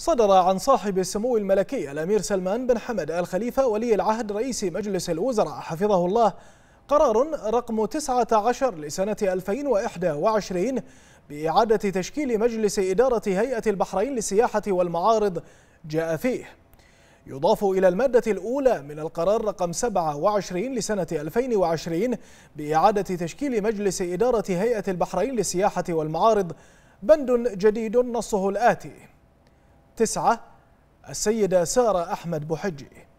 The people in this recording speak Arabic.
صدر عن صاحب السمو الملكي الأمير سلمان بن حمد آل خليفة ولي العهد رئيس مجلس الوزراء حفظه الله قرار رقم 19 لسنة 2021 بإعادة تشكيل مجلس إدارة هيئة البحرين للسياحة والمعارض جاء فيه يضاف إلى المادة الأولى من القرار رقم 27 لسنة 2020 بإعادة تشكيل مجلس إدارة هيئة البحرين للسياحة والمعارض بند جديد نصه الآتي تسعة السيدة سارة أحمد بحجي